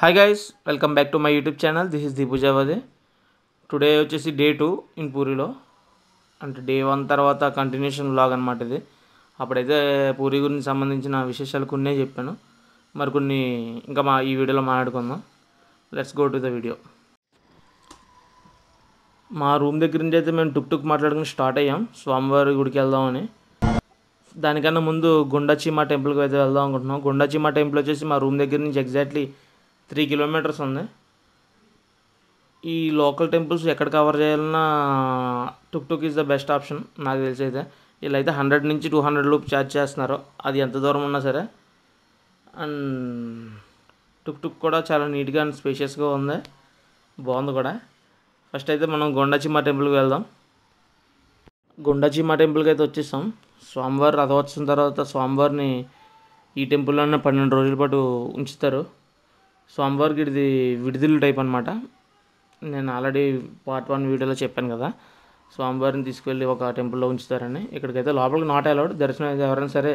hi guys welcome back to my YouTube channel this is దీపుజావదే today వచ్చేసి day two in పూరిలో అంటే day one తర్వాత continuation blog అనమాట ఇది అప్పుడైతే పూరి గురించి సంబంధించిన విశేషాలు కొన్ని చెప్పాను మరి కొన్ని ఇంకా మా ఈ వీడియోలో మాట్లాడుకుందాం let's go to the video మా రూమ్ దగ్గర నుంచి అయితే మేము టుక్ టుక్ మాట్లాడుకుని స్టార్ట్ అయ్యాం స్వామివారి గుడికి వెళ్దామని దానికన్నా ముందు గుండాచీమా టెంపుల్కి అయితే వెళ్దాం అనుకుంటున్నాం గుండాచీమా టెంపుల్ వచ్చేసి మా రూమ్ దగ్గర నుంచి ఎగ్జాక్ట్లీ త్రీ కిలోమీటర్స్ ఉంది ఈ లోకల్ టెంపుల్స్ ఎక్కడ కవర్ చేయాలన్నా tuk tuk is the best option నాకు తెలిసి అయితే అయితే హండ్రెడ్ నుంచి టూ హండ్రెడ్ లోపు ఛార్జ్ చేస్తున్నారు అది ఎంత దూరం ఉన్నా సరే అండ్ టుక్ టుక్ కూడా చాలా నీట్గా అండ్ స్పేషియస్గా ఉంది బాగుంది కూడా ఫస్ట్ అయితే మనం గొండచిమ్మ టెంపుల్కి వెళ్దాం గుండచిమ్మ టెంపుల్కి అయితే వచ్చేసాం స్వామివారి వచ్చిన తర్వాత స్వామివారిని ఈ టెంపుల్లోనే పన్నెండు రోజుల పాటు ఉంచుతారు సోమవార్కి ఇది విడుదల టైప్ అనమాట నేను ఆల్రెడీ పార్ట్ వన్ వీడియోలో చెప్పాను కదా స్వామివారిని తీసుకెళ్ళి ఒక టెంపుల్లో ఉంచుతారని ఇక్కడికైతే లోపలికి నాట్ అలౌడ్ దర్శనం ఎవరైనా సరే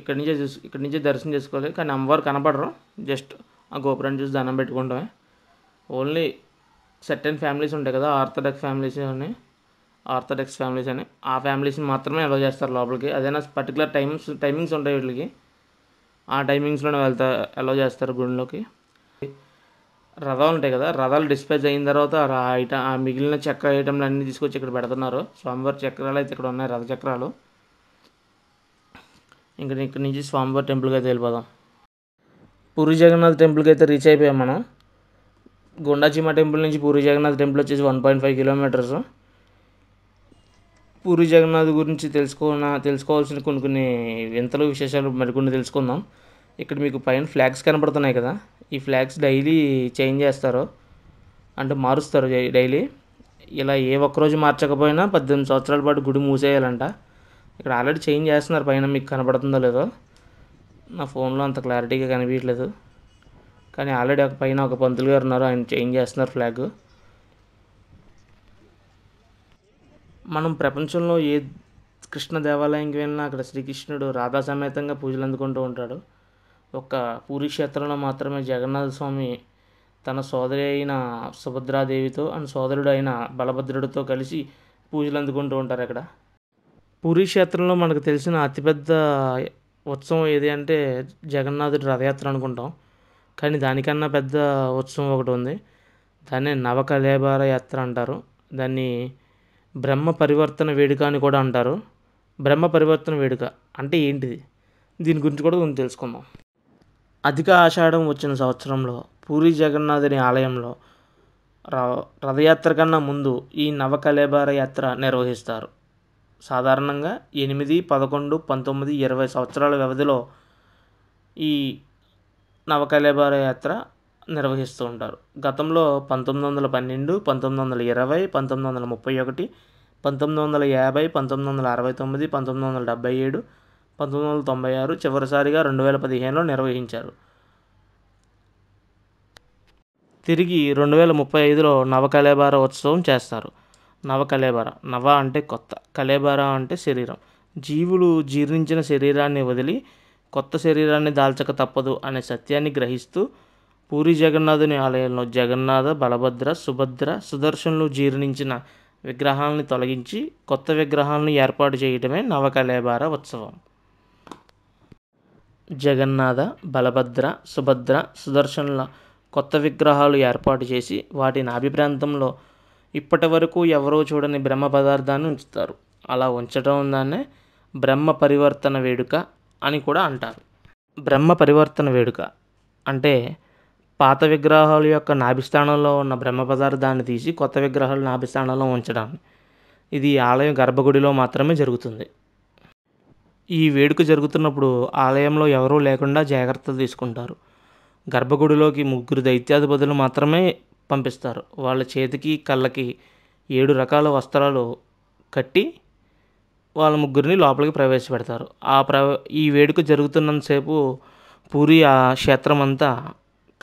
ఇక్కడి నుంచే చూసు ఇక్కడి నుంచే దర్శనం చేసుకోవాలి కానీ అమ్మవారు కనపడరు జస్ట్ ఆ గోపురాన్ని చూసి దండం పెట్టుకుంటామే ఓన్లీ సెటన్ ఫ్యామిలీస్ ఉంటాయి కదా ఆర్థడాక్స్ ఫ్యామిలీస్ అని ఆర్థడాక్స్ ఫ్యామిలీస్ అని ఆ ఫ్యామిలీస్ని మాత్రమే అలౌ చేస్తారు లోపలికి అదైనా పర్టికులర్ టైమ్స్ టైమింగ్స్ ఉంటాయి వీళ్ళకి ఆ టైమింగ్స్లోనే వెళ్తా అలౌ చేస్తారు గుడిలోకి రథాలు ఉంటాయి కదా రథాలు డిస్పేజ్ అయిన తర్వాత ఆ ఐటమ్ ఆ మిగిలిన చక్ర ఐటమ్లు అన్నీ తీసుకొచ్చి ఇక్కడ పెడుతున్నారు స్వామివారి చక్రాలు అయితే ఇక్కడ ఉన్నాయి రథ చక్రాలు ఇంకా ఇక్కడ నుంచి స్వామివారి టెంపుల్కి అయితే వెళ్ళిపోదాం పూరి జగన్నాథ్ టెంపుల్కి అయితే రీచ్ అయిపోయాం మనం గుండాచీమ టెంపుల్ నుంచి పూరి జగన్నాథ్ టెంపుల్ వచ్చేసి one point five kilometres Puri Jagannath గురించి తెలుసుకున్న తెలుసుకోవాల్సిన కొన్ని కొన్ని వింతలు విశేషాలు మరికొన్ని తెలుసుకుందాం ఇక్కడ మీకు పైన ఫ్లాగ్స్ కనబడుతున్నాయి కదా ఈ ఫ్లాగ్స్ డైలీ చేంజ్ చేస్తారు అంటే మారుస్తారు డైలీ ఇలా ఏ ఒక్కరోజు మార్చకపోయినా పద్దెనిమిది సంవత్సరాల పాటు గుడి మూసేయాలంట ఇక్కడ ఆల్రెడీ చేంజ్ చేస్తున్నారు పైన మీకు కనబడుతుందో లేదో నా ఫోన్లో అంత క్లారిటీగా కనిపించలేదు కానీ ఆల్రెడీ ఒక పైన ఒక పంతులు గారు ఉన్నారు ఆయన చేంజ్ చేస్తున్నారు ఫ్లాగ్ మనం ప్రపంచంలో ఏ కృష్ణ దేవాలయంకి వెళ్ళినా అక్కడ శ్రీకృష్ణుడు రాధా సమేతంగా పూజలు అందుకుంటూ ఉంటాడు ఒక పూరి క్షేత్రంలో మాత్రమే జగన్నాథ స్వామి తన సోదరి అయిన సుభద్రాదేవితో అండ్ సోదరుడు అయిన బలభద్రుడితో కలిసి పూజలు అందుకుంటూ ఉంటారు అక్కడ పూరి క్షేత్రంలో మనకు తెలిసిన అతిపెద్ద ఉత్సవం ఏది అంటే జగన్నాథుడి రథయాత్ర అనుకుంటాం కానీ దానికన్నా పెద్ద ఉత్సవం ఒకటి ఉంది దాన్ని నవకలేబార యాత్ర అంటారు దాన్ని బ్రహ్మ పరివర్తన వేడుక అని కూడా అంటారు బ్రహ్మ పరివర్తన వేడుక అంటే ఏంటిది దీని గురించి కూడా కొంచెం తెలుసుకుందాం అధిక ఆషాఢం వచ్చిన సంవత్సరంలో పూరి జగన్నాథుని ఆలయంలో ర రథయాత్ర కన్నా ముందు ఈ నవకలేబార యాత్ర నిర్వహిస్తారు సాధారణంగా ఎనిమిది పదకొండు పంతొమ్మిది ఇరవై సంవత్సరాల వ్యవధిలో ఈ నవకలేబార యాత్ర నిర్వహిస్తూ ఉంటారు గతంలో పంతొమ్మిది వందల పన్నెండు పంతొమ్మిది వందల ఇరవై పంతొమ్మిది వందల ముప్పై ఒకటి పంతొమ్మిది వందల యాభై పంతొమ్మిది వందల అరవై తొమ్మిది పంతొమ్మిది వందల డెబ్బై ఏడు పంతొమ్మిది వందల తొంభై ఆరు చివరిసారిగా రెండు వేల పదిహేనులో నిర్వహించారు తిరిగి రెండు వేల ముప్పై ఐదులో నవకలేబార ఉత్సవం చేస్తారు నవకలేబార నవ అంటే కొత్త కలేబార అంటే శరీరం జీవులు జీర్ణించిన శరీరాన్ని వదిలి కొత్త శరీరాన్ని దాల్చక తప్పదు అనే సత్యాన్ని గ్రహిస్తూ పూరి జగన్నాథుని ఆలయంలో జగన్నాథ బలభద్ర సుభద్ర సుదర్శనులు జీర్ణించిన విగ్రహాలను తొలగించి కొత్త విగ్రహాలను ఏర్పాటు చేయడమే నవకలేబార ఉత్సవం జగన్నాథ బలభద్ర సుభద్ర సుదర్శనుల కొత్త విగ్రహాలు ఏర్పాటు చేసి వాటి నాభి ప్రాంతంలో ఇప్పటివరకు ఎవరో చూడని బ్రహ్మ పదార్థాన్ని ఉంచుతారు అలా ఉంచడం దాన్నే బ్రహ్మ పరివర్తన వేడుక అని కూడా అంటారు బ్రహ్మ పరివర్తన వేడుక అంటే పాత విగ్రహాల యొక్క నాభిస్థానంలో ఉన్న బ్రహ్మ పదార్థాన్ని తీసి కొత్త విగ్రహాలు నాభిస్థానంలో ఉంచడాన్ని ఇది ఆలయం గర్భగుడిలో మాత్రమే జరుగుతుంది ఈ వేడుక జరుగుతున్నప్పుడు ఆలయంలో ఎవరూ లేకుండా జాగ్రత్తలు తీసుకుంటారు గర్భగుడిలోకి ముగ్గురు దైత్యాధిపతులు మాత్రమే పంపిస్తారు వాళ్ళ చేతికి కళ్ళకి ఏడు రకాల వస్త్రాలు కట్టి వాళ్ళ ముగ్గురిని లోపలికి ప్రవేశపెడతారు ఆ ప్ర ఈ వేడుక జరుగుతున్నంతసేపు పూరి ఆ క్షేత్రం అంతా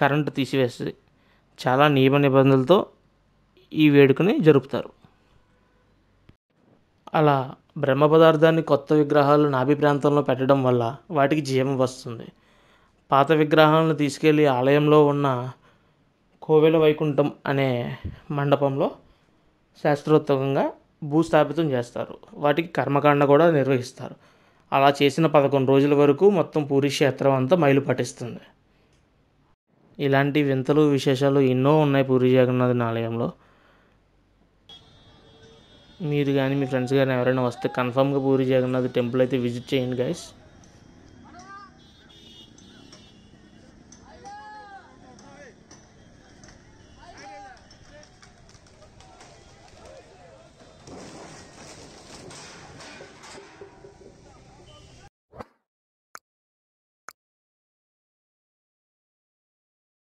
కరెంటు తీసివేస్తుంది చాలా నియమ నిబంధనలతో ఈ వేడుకని జరుపుతారు అలా బ్రహ్మ పదార్థాన్ని కొత్త విగ్రహాలు నాభి ప్రాంతంలో పెట్టడం వల్ల వాటికి జీవం వస్తుంది పాత విగ్రహాలను తీసుకెళ్ళి ఆలయంలో ఉన్న కోవెల వైకుంఠం అనే మండపంలో శాస్త్రోత్తకంగా భూస్థాపితం చేస్తారు వాటికి కర్మకాండ కూడా నిర్వహిస్తారు అలా చేసిన పదకొండు రోజుల వరకు మొత్తం పూరి క్షేత్రం అంతా మైలు పట్టిస్తుంది ఇలాంటి వింతలు విశేషాలు ఎన్నో ఉన్నాయి పూరి జగన్నాథుని ఆలయంలో మీరు కానీ మీ ఫ్రెండ్స్ కానీ ఎవరైనా వస్తే కన్ఫామ్గా పూరి జగన్నాథ్ టెంపుల్ అయితే విజిట్ చేయండి గైస్